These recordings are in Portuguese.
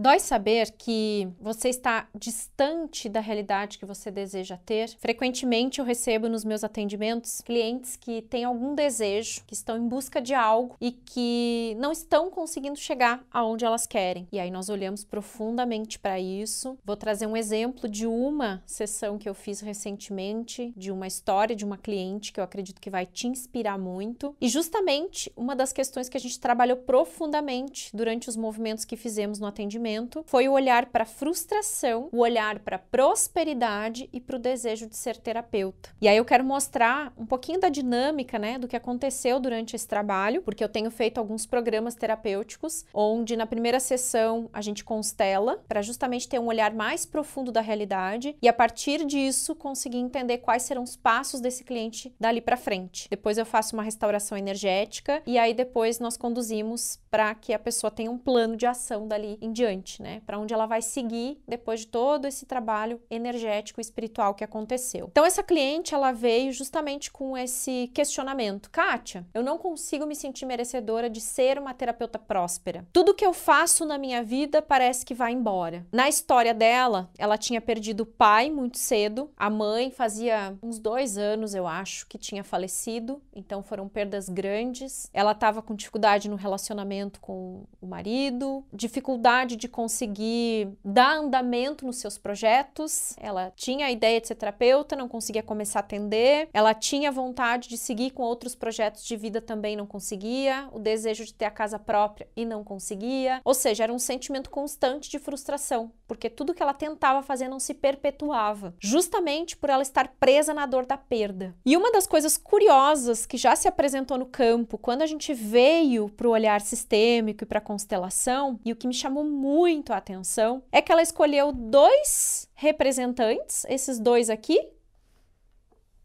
Dói saber que você está distante da realidade que você deseja ter. Frequentemente eu recebo nos meus atendimentos clientes que têm algum desejo, que estão em busca de algo e que não estão conseguindo chegar aonde elas querem. E aí nós olhamos profundamente para isso. Vou trazer um exemplo de uma sessão que eu fiz recentemente, de uma história de uma cliente que eu acredito que vai te inspirar muito. E justamente uma das questões que a gente trabalhou profundamente durante os movimentos que fizemos no atendimento momento foi o olhar para a frustração, o olhar para a prosperidade e para o desejo de ser terapeuta. E aí eu quero mostrar um pouquinho da dinâmica, né, do que aconteceu durante esse trabalho, porque eu tenho feito alguns programas terapêuticos onde na primeira sessão a gente constela para justamente ter um olhar mais profundo da realidade e a partir disso conseguir entender quais serão os passos desse cliente dali para frente. Depois eu faço uma restauração energética e aí depois nós conduzimos para que a pessoa tenha um plano de ação dali em diante adiante, né? Para onde ela vai seguir depois de todo esse trabalho energético e espiritual que aconteceu. Então essa cliente, ela veio justamente com esse questionamento. Kátia, eu não consigo me sentir merecedora de ser uma terapeuta próspera. Tudo que eu faço na minha vida parece que vai embora. Na história dela, ela tinha perdido o pai muito cedo, a mãe fazia uns dois anos, eu acho, que tinha falecido, então foram perdas grandes. Ela estava com dificuldade no relacionamento com o marido, dificuldade de conseguir dar andamento nos seus projetos. Ela tinha a ideia de ser terapeuta, não conseguia começar a atender. Ela tinha vontade de seguir com outros projetos de vida também, não conseguia. O desejo de ter a casa própria e não conseguia. Ou seja, era um sentimento constante de frustração, porque tudo que ela tentava fazer não se perpetuava, justamente por ela estar presa na dor da perda. E uma das coisas curiosas que já se apresentou no campo quando a gente veio para o olhar sistêmico e para a constelação, e o que me chamou muito muito atenção é que ela escolheu dois representantes, esses dois aqui.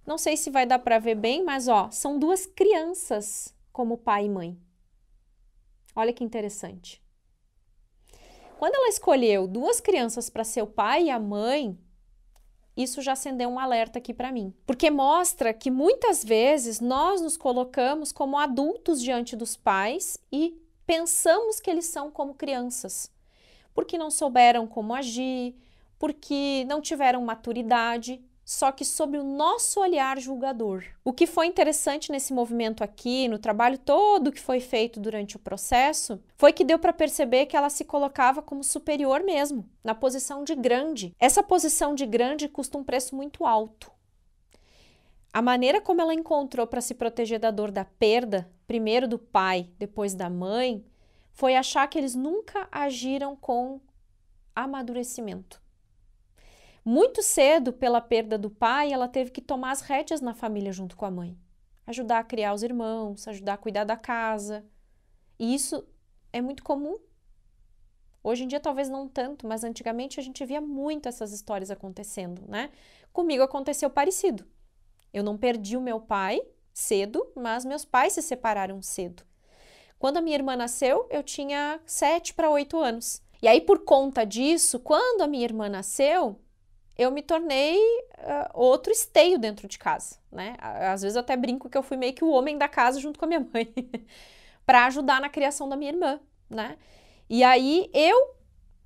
Não sei se vai dar para ver bem, mas ó, são duas crianças como pai e mãe. Olha que interessante. Quando ela escolheu duas crianças para ser o pai e a mãe, isso já acendeu um alerta aqui para mim, porque mostra que muitas vezes nós nos colocamos como adultos diante dos pais e pensamos que eles são como crianças porque não souberam como agir, porque não tiveram maturidade, só que sob o nosso olhar julgador. O que foi interessante nesse movimento aqui, no trabalho todo que foi feito durante o processo, foi que deu para perceber que ela se colocava como superior mesmo, na posição de grande. Essa posição de grande custa um preço muito alto. A maneira como ela encontrou para se proteger da dor da perda, primeiro do pai, depois da mãe, foi achar que eles nunca agiram com amadurecimento. Muito cedo, pela perda do pai, ela teve que tomar as rédeas na família junto com a mãe, ajudar a criar os irmãos, ajudar a cuidar da casa. E isso é muito comum. Hoje em dia talvez não tanto, mas antigamente a gente via muito essas histórias acontecendo, né? Comigo aconteceu parecido. Eu não perdi o meu pai cedo, mas meus pais se separaram cedo. Quando a minha irmã nasceu, eu tinha 7 para 8 anos. E aí, por conta disso, quando a minha irmã nasceu, eu me tornei uh, outro esteio dentro de casa, né? Às vezes eu até brinco que eu fui meio que o homem da casa junto com a minha mãe, para ajudar na criação da minha irmã, né? E aí eu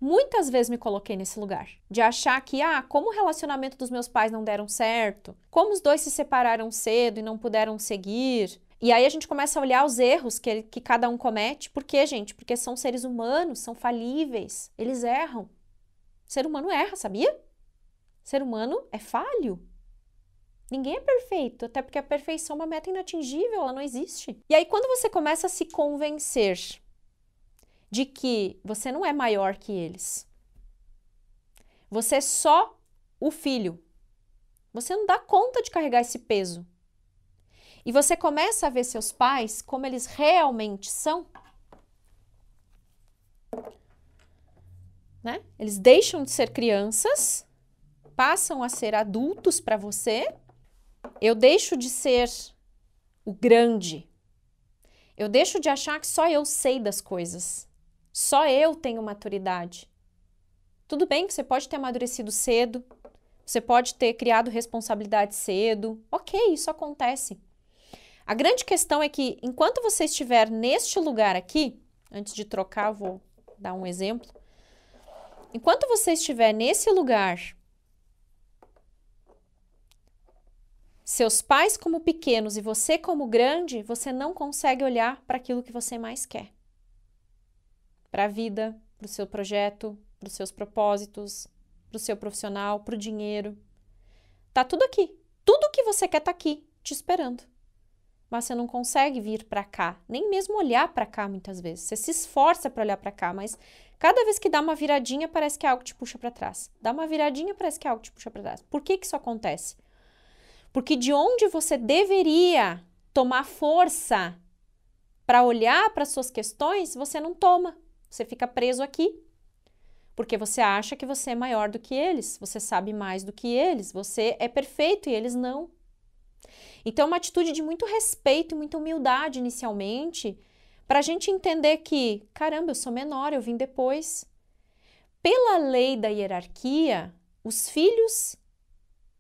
muitas vezes me coloquei nesse lugar, de achar que, ah, como o relacionamento dos meus pais não deram certo, como os dois se separaram cedo e não puderam seguir, e aí a gente começa a olhar os erros que, que cada um comete. Por quê, gente? Porque são seres humanos, são falíveis, eles erram. O ser humano erra, sabia? O ser humano é falho. Ninguém é perfeito, até porque a perfeição é uma meta inatingível, ela não existe. E aí, quando você começa a se convencer de que você não é maior que eles, você é só o filho, você não dá conta de carregar esse peso e você começa a ver seus pais como eles realmente são, né? Eles deixam de ser crianças, passam a ser adultos para você. Eu deixo de ser o grande. Eu deixo de achar que só eu sei das coisas. Só eu tenho maturidade. Tudo bem que você pode ter amadurecido cedo, você pode ter criado responsabilidade cedo. OK, isso acontece. A grande questão é que enquanto você estiver neste lugar aqui, antes de trocar, vou dar um exemplo. Enquanto você estiver nesse lugar, seus pais como pequenos e você como grande, você não consegue olhar para aquilo que você mais quer. Para a vida, para o seu projeto, para os seus propósitos, para o seu profissional, para o dinheiro. Tá tudo aqui. Tudo que você quer tá aqui, te esperando mas você não consegue vir para cá, nem mesmo olhar para cá muitas vezes. Você se esforça para olhar para cá, mas cada vez que dá uma viradinha parece que algo te puxa para trás. Dá uma viradinha parece que algo te puxa para trás. Por que que isso acontece? Porque de onde você deveria tomar força para olhar para suas questões, você não toma. Você fica preso aqui. Porque você acha que você é maior do que eles, você sabe mais do que eles, você é perfeito e eles não. Então, uma atitude de muito respeito e muita humildade inicialmente, para a gente entender que, caramba, eu sou menor, eu vim depois. Pela lei da hierarquia, os filhos,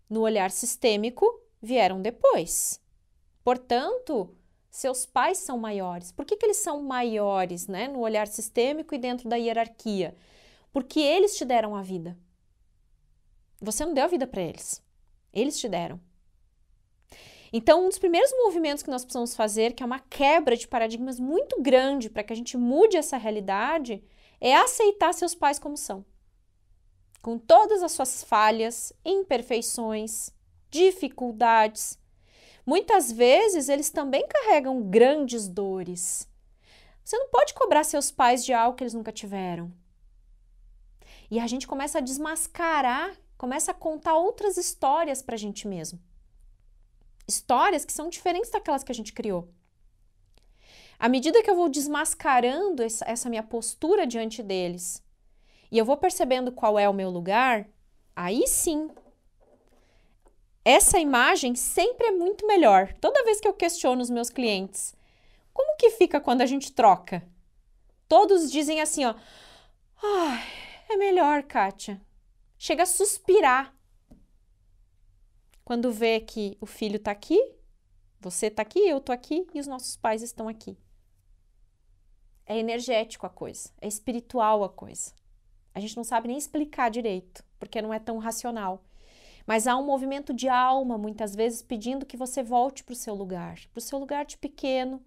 no olhar sistêmico, vieram depois. Portanto, seus pais são maiores. Por que, que eles são maiores né, no olhar sistêmico e dentro da hierarquia? Porque eles te deram a vida. Você não deu a vida para eles. Eles te deram. Então, um dos primeiros movimentos que nós precisamos fazer, que é uma quebra de paradigmas muito grande para que a gente mude essa realidade, é aceitar seus pais como são. Com todas as suas falhas, imperfeições, dificuldades. Muitas vezes eles também carregam grandes dores. Você não pode cobrar seus pais de algo que eles nunca tiveram. E a gente começa a desmascarar, começa a contar outras histórias para a gente mesmo histórias que são diferentes daquelas que a gente criou. À medida que eu vou desmascarando essa minha postura diante deles e eu vou percebendo qual é o meu lugar, aí sim. Essa imagem sempre é muito melhor. Toda vez que eu questiono os meus clientes, como que fica quando a gente troca? Todos dizem assim, ó, ah, é melhor, Kátia. Chega a suspirar quando vê que o filho está aqui, você está aqui, eu estou aqui e os nossos pais estão aqui. É energético a coisa, é espiritual a coisa. A gente não sabe nem explicar direito, porque não é tão racional. Mas há um movimento de alma, muitas vezes, pedindo que você volte para o seu lugar, para o seu lugar de pequeno.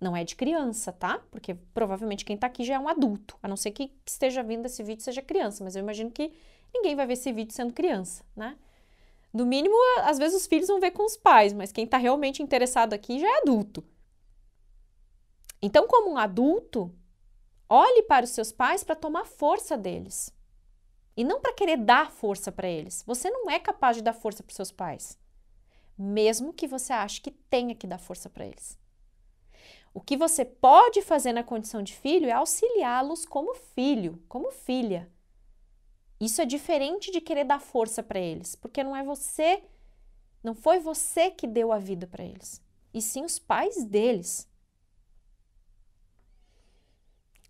Não é de criança, tá? Porque provavelmente quem está aqui já é um adulto, a não ser que esteja vindo esse vídeo seja criança, mas eu imagino que ninguém vai ver esse vídeo sendo criança, né? No mínimo, às vezes os filhos vão ver com os pais, mas quem está realmente interessado aqui já é adulto. Então, como um adulto, olhe para os seus pais para tomar força deles. E não para querer dar força para eles. Você não é capaz de dar força para os seus pais. Mesmo que você ache que tenha que dar força para eles. O que você pode fazer na condição de filho é auxiliá-los como filho, como filha, isso é diferente de querer dar força para eles, porque não é você, não foi você que deu a vida para eles, e sim os pais deles.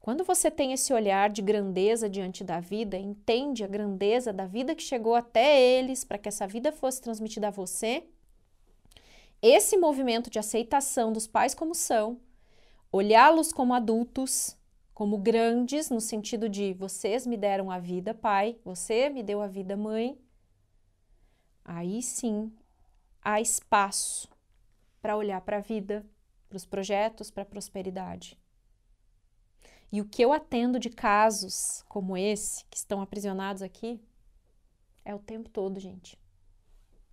Quando você tem esse olhar de grandeza diante da vida, entende a grandeza da vida que chegou até eles para que essa vida fosse transmitida a você, esse movimento de aceitação dos pais como são, olhá-los como adultos, como grandes, no sentido de vocês me deram a vida, pai, você me deu a vida, mãe, aí sim há espaço para olhar para a vida, para os projetos, para a prosperidade. E o que eu atendo de casos como esse, que estão aprisionados aqui, é o tempo todo, gente.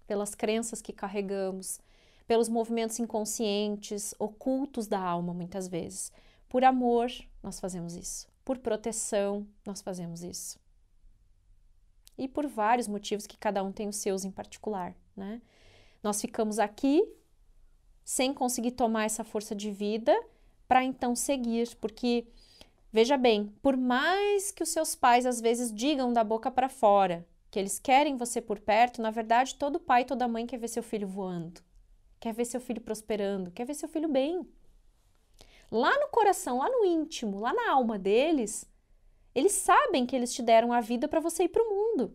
Pelas crenças que carregamos, pelos movimentos inconscientes, ocultos da alma, muitas vezes por amor, nós fazemos isso. Por proteção, nós fazemos isso. E por vários motivos que cada um tem os seus em particular, né? Nós ficamos aqui sem conseguir tomar essa força de vida para então seguir, porque veja bem, por mais que os seus pais às vezes digam da boca para fora que eles querem você por perto, na verdade todo pai e toda mãe quer ver seu filho voando, quer ver seu filho prosperando, quer ver seu filho bem lá no coração, lá no íntimo, lá na alma deles, eles sabem que eles te deram a vida para você ir para o mundo.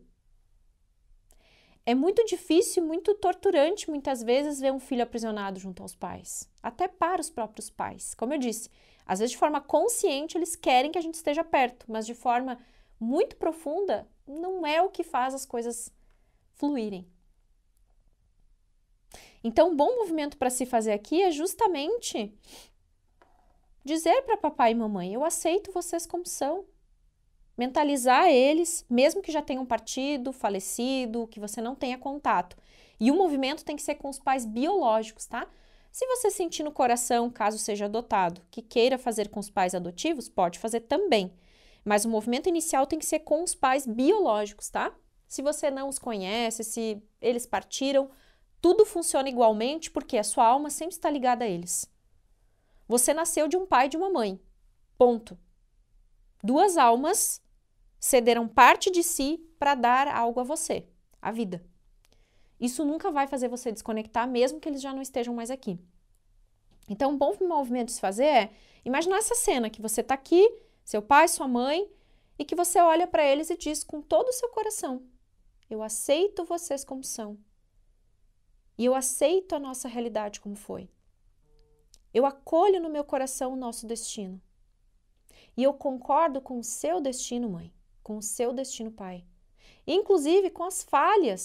É muito difícil, muito torturante muitas vezes ver um filho aprisionado junto aos pais, até para os próprios pais. Como eu disse, às vezes de forma consciente eles querem que a gente esteja perto, mas de forma muito profunda não é o que faz as coisas fluírem. Então, um bom movimento para se fazer aqui é justamente Dizer para papai e mamãe: eu aceito vocês como são. Mentalizar eles, mesmo que já tenham partido, falecido, que você não tenha contato. E o movimento tem que ser com os pais biológicos, tá? Se você sentir no coração, caso seja adotado, que queira fazer com os pais adotivos, pode fazer também. Mas o movimento inicial tem que ser com os pais biológicos, tá? Se você não os conhece, se eles partiram, tudo funciona igualmente porque a sua alma sempre está ligada a eles. Você nasceu de um pai e de uma mãe. Ponto. Duas almas cederam parte de si para dar algo a você, a vida. Isso nunca vai fazer você desconectar, mesmo que eles já não estejam mais aqui. Então, um bom movimento de se fazer é imaginar essa cena que você está aqui, seu pai, sua mãe, e que você olha para eles e diz com todo o seu coração: Eu aceito vocês como são. E eu aceito a nossa realidade como foi. Eu acolho no meu coração o nosso destino. E eu concordo com o seu destino, mãe, com o seu destino, pai. Inclusive com as falhas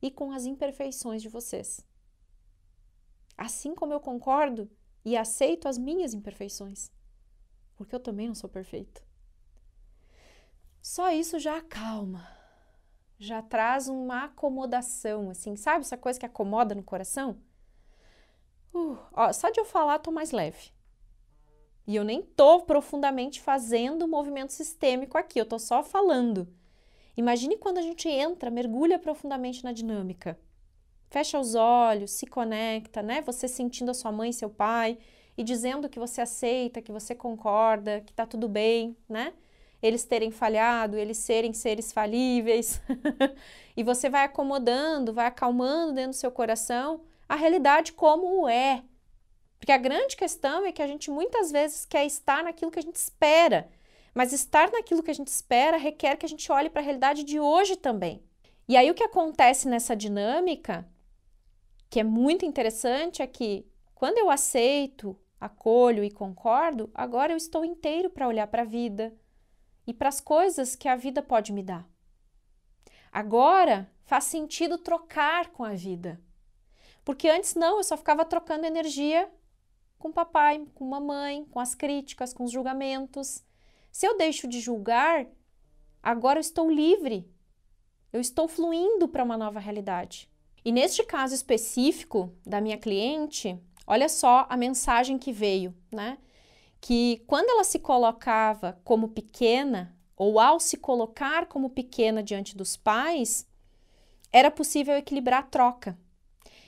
e com as imperfeições de vocês. Assim como eu concordo e aceito as minhas imperfeições, porque eu também não sou perfeito. Só isso já acalma, já traz uma acomodação, assim, sabe essa coisa que acomoda no coração? Uh, ó, só de eu falar, tô mais leve. E eu nem tô profundamente fazendo movimento sistêmico aqui, eu tô só falando. Imagine quando a gente entra, mergulha profundamente na dinâmica. Fecha os olhos, se conecta, né? Você sentindo a sua mãe, seu pai e dizendo que você aceita, que você concorda, que tá tudo bem, né? Eles terem falhado, eles serem seres falíveis. e você vai acomodando, vai acalmando dentro do seu coração a realidade como é. Porque a grande questão é que a gente muitas vezes quer estar naquilo que a gente espera, mas estar naquilo que a gente espera requer que a gente olhe para a realidade de hoje também. E aí o que acontece nessa dinâmica, que é muito interessante, é que quando eu aceito, acolho e concordo, agora eu estou inteiro para olhar para a vida e para as coisas que a vida pode me dar. Agora faz sentido trocar com a vida. Porque antes não, eu só ficava trocando energia com papai, com mamãe, com as críticas, com os julgamentos. Se eu deixo de julgar, agora eu estou livre. Eu estou fluindo para uma nova realidade. E neste caso específico da minha cliente, olha só a mensagem que veio, né? Que quando ela se colocava como pequena, ou ao se colocar como pequena diante dos pais, era possível equilibrar a troca.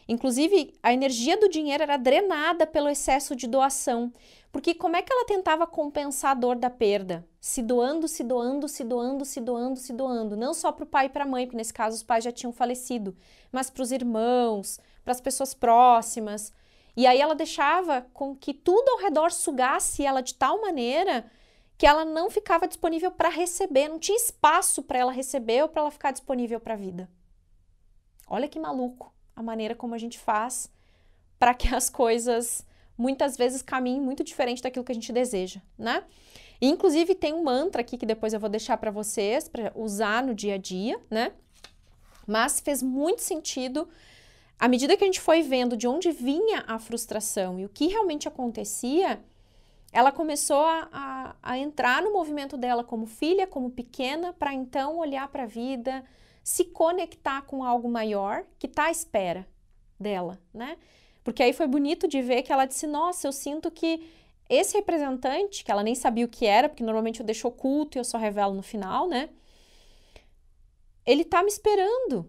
Inclusive, a energia do dinheiro era drenada pelo excesso de doação, porque como é que ela tentava compensar a dor da perda? Se doando, se doando, se doando, se doando, se doando. Não só para o pai e para a mãe, que nesse caso os pais já tinham falecido, mas para os irmãos, para as pessoas próximas. E aí ela deixava com que tudo ao redor sugasse ela de tal maneira que ela não ficava disponível para receber, não tinha espaço para ela receber ou para ela ficar disponível para a vida. Olha que maluco a maneira como a gente faz para que as coisas muitas vezes caminhem muito diferente daquilo que a gente deseja, né? E, inclusive tem um mantra aqui que depois eu vou deixar para vocês para usar no dia a dia, né? Mas fez muito sentido à medida que a gente foi vendo de onde vinha a frustração e o que realmente acontecia, ela começou a, a, a entrar no movimento dela como filha, como pequena, para então olhar para a vida, se conectar com algo maior que está à espera dela, né? Porque aí foi bonito de ver que ela disse: Nossa, eu sinto que esse representante, que ela nem sabia o que era, porque normalmente eu deixo oculto e eu só revelo no final, né? Ele tá me esperando.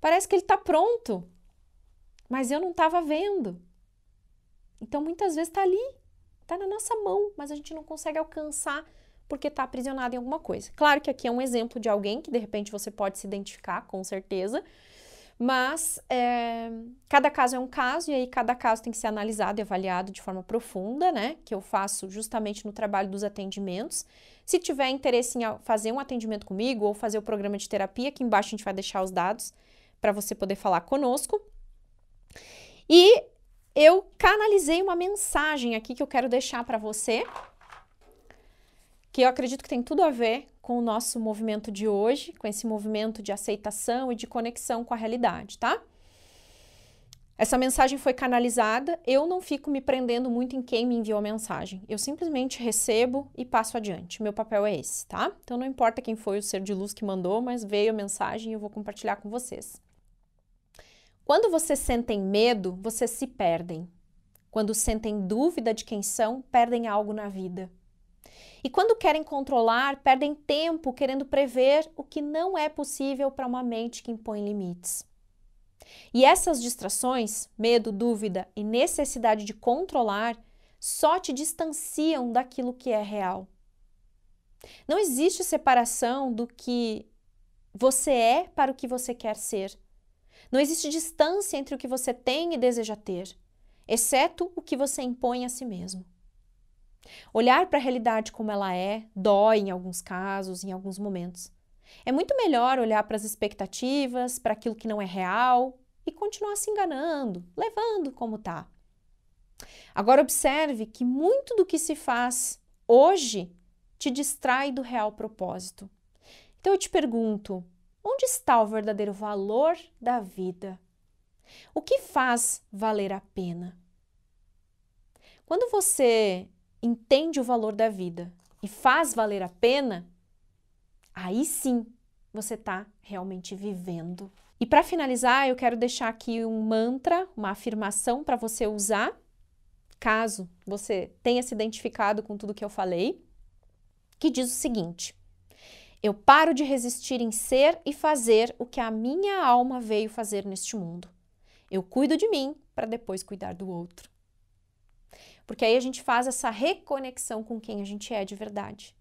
Parece que ele tá pronto, mas eu não estava vendo. Então muitas vezes tá ali, tá na nossa mão, mas a gente não consegue alcançar porque está aprisionado em alguma coisa. Claro que aqui é um exemplo de alguém que de repente você pode se identificar, com certeza, mas é, cada caso é um caso e aí cada caso tem que ser analisado e avaliado de forma profunda, né? Que eu faço justamente no trabalho dos atendimentos. Se tiver interesse em fazer um atendimento comigo ou fazer o programa de terapia, aqui embaixo a gente vai deixar os dados para você poder falar conosco. E eu canalizei uma mensagem aqui que eu quero deixar para você, que eu acredito que tem tudo a ver com o nosso movimento de hoje, com esse movimento de aceitação e de conexão com a realidade, tá? Essa mensagem foi canalizada, eu não fico me prendendo muito em quem me enviou a mensagem. Eu simplesmente recebo e passo adiante. Meu papel é esse, tá? Então não importa quem foi o ser de luz que mandou, mas veio a mensagem e eu vou compartilhar com vocês. Quando vocês sentem medo, vocês se perdem. Quando sentem dúvida de quem são, perdem algo na vida. E quando querem controlar, perdem tempo querendo prever o que não é possível para uma mente que impõe limites. E essas distrações, medo, dúvida e necessidade de controlar, só te distanciam daquilo que é real. Não existe separação do que você é para o que você quer ser. Não existe distância entre o que você tem e deseja ter, exceto o que você impõe a si mesmo. Olhar para a realidade como ela é dói em alguns casos, em alguns momentos. É muito melhor olhar para as expectativas, para aquilo que não é real e continuar se enganando, levando como tá. Agora observe que muito do que se faz hoje te distrai do real propósito. Então eu te pergunto, onde está o verdadeiro valor da vida? O que faz valer a pena? Quando você entende o valor da vida e faz valer a pena, aí sim você está realmente vivendo. E para finalizar, eu quero deixar aqui um mantra, uma afirmação para você usar, caso você tenha se identificado com tudo que eu falei, que diz o seguinte: Eu paro de resistir em ser e fazer o que a minha alma veio fazer neste mundo. Eu cuido de mim para depois cuidar do outro. Porque aí a gente faz essa reconexão com quem a gente é de verdade.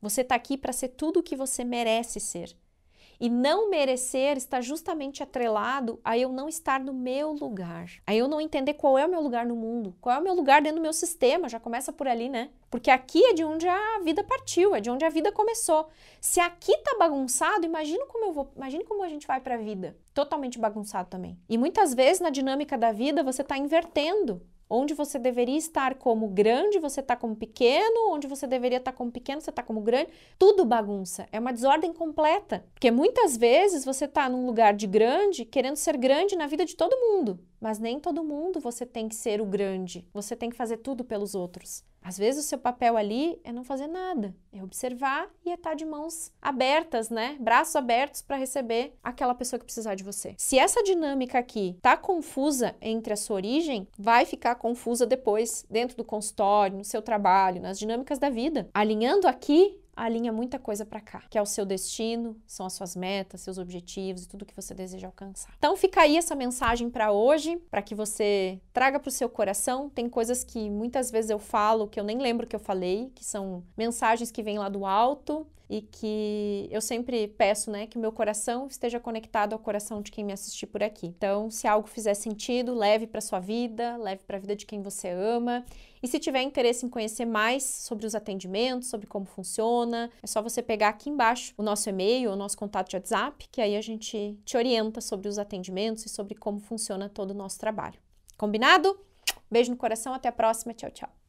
Você está aqui para ser tudo o que você merece ser. E não merecer está justamente atrelado a eu não estar no meu lugar, a eu não entender qual é o meu lugar no mundo, qual é o meu lugar dentro do meu sistema, já começa por ali, né? Porque aqui é de onde a vida partiu, é de onde a vida começou. Se aqui tá bagunçado, imagina como eu vou, imagina como a gente vai para a vida, totalmente bagunçado também. E muitas vezes na dinâmica da vida você tá invertendo Onde você deveria estar como grande, você está como pequeno. Onde você deveria estar tá como pequeno, você está como grande. Tudo bagunça. É uma desordem completa. Porque muitas vezes você está num lugar de grande, querendo ser grande na vida de todo mundo. Mas nem todo mundo você tem que ser o grande. Você tem que fazer tudo pelos outros. Às vezes o seu papel ali é não fazer nada, é observar e é estar tá de mãos abertas, né? Braços abertos para receber aquela pessoa que precisar de você. Se essa dinâmica aqui tá confusa entre a sua origem, vai ficar confusa depois dentro do consultório, no seu trabalho, nas dinâmicas da vida. Alinhando aqui, alinha muita coisa para cá, que é o seu destino, são as suas metas, seus objetivos e tudo que você deseja alcançar. Então fica aí essa mensagem para hoje, para que você traga para o seu coração. Tem coisas que muitas vezes eu falo que eu nem lembro que eu falei, que são mensagens que vêm lá do alto, e que eu sempre peço, né, que meu coração esteja conectado ao coração de quem me assistir por aqui. Então, se algo fizer sentido, leve para sua vida, leve para a vida de quem você ama. E se tiver interesse em conhecer mais sobre os atendimentos, sobre como funciona, é só você pegar aqui embaixo o nosso e-mail, o nosso contato de WhatsApp, que aí a gente te orienta sobre os atendimentos e sobre como funciona todo o nosso trabalho. Combinado? Beijo no coração, até a próxima, tchau, tchau.